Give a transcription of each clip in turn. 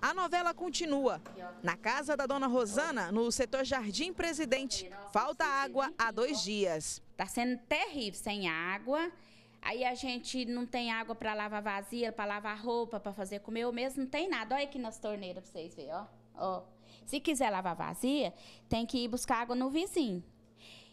A novela continua. Na casa da dona Rosana, no setor Jardim Presidente, falta água há dois dias. Está sendo terrível, sem água. Aí a gente não tem água para lavar vazia, para lavar roupa, para fazer comer. Eu mesmo não tem nada. Olha aqui nas torneiras para vocês verem, ó. ó. Se quiser lavar vazia, tem que ir buscar água no vizinho.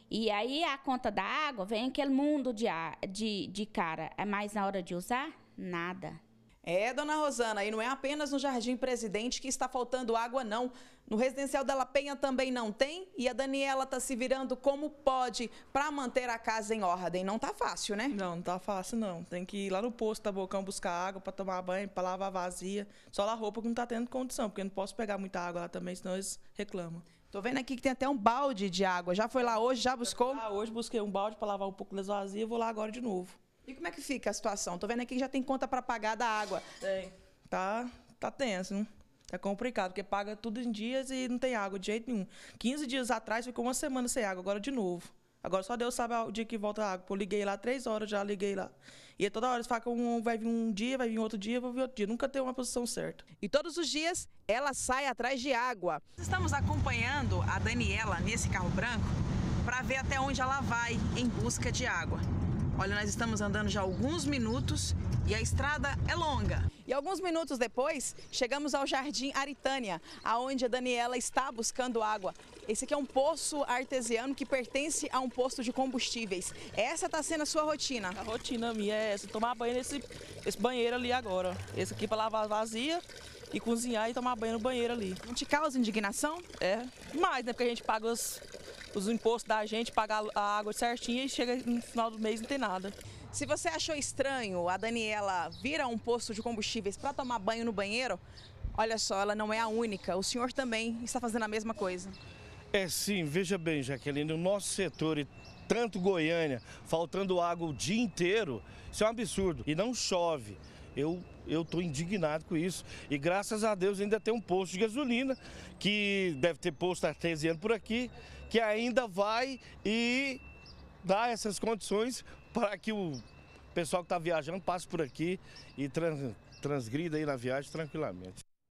E aí a conta da água vem aquele mundo de, de, de cara. É Mas na hora de usar, nada. É, dona Rosana, e não é apenas no Jardim Presidente que está faltando água, não. No Residencial dela Penha também não tem, e a Daniela está se virando como pode para manter a casa em ordem. Não tá fácil, né? Não, não tá fácil, não. Tem que ir lá no posto da Bocão buscar água para tomar banho, para lavar vazia. Só a roupa que não está tendo condição, porque não posso pegar muita água lá também, senão eles reclamam. Tô vendo aqui que tem até um balde de água. Já foi lá hoje, já buscou? Ah, hoje busquei um balde para lavar um pouco das vazias, vou lá agora de novo. E como é que fica a situação? Tô vendo aqui que já tem conta para pagar da água. Tem. Tá, tá tenso, né? Tá complicado, porque paga tudo em dias e não tem água de jeito nenhum. 15 dias atrás ficou uma semana sem água, agora de novo. Agora só Deus sabe o dia que volta a água. Eu liguei lá três horas, já liguei lá. E é toda hora eles falam que um, vai vir um dia, vai vir outro dia, vai vir outro dia. Nunca tem uma posição certa. E todos os dias ela sai atrás de água. Estamos acompanhando a Daniela nesse carro branco para ver até onde ela vai em busca de água. Olha, nós estamos andando já alguns minutos e a estrada é longa. E alguns minutos depois, chegamos ao Jardim Aritânia, aonde a Daniela está buscando água. Esse aqui é um poço artesiano que pertence a um posto de combustíveis. Essa está sendo a sua rotina? A rotina minha é essa, tomar banho nesse esse banheiro ali agora. Esse aqui para lavar vazia e cozinhar e tomar banho no banheiro ali. Não te causa indignação? É, mais, né? Porque a gente paga os os impostos da gente, pagar a água certinha e chega no final do mês não tem nada. Se você achou estranho a Daniela vir a um posto de combustíveis para tomar banho no banheiro, olha só, ela não é a única. O senhor também está fazendo a mesma coisa. É sim, veja bem, Jaqueline, o nosso setor e tanto Goiânia, faltando água o dia inteiro, isso é um absurdo. E não chove. Eu eu estou indignado com isso. E graças a Deus ainda tem um posto de gasolina, que deve ter posto artesiano por aqui, que ainda vai e dá essas condições para que o pessoal que está viajando passe por aqui e trans, transgrida aí na viagem tranquilamente.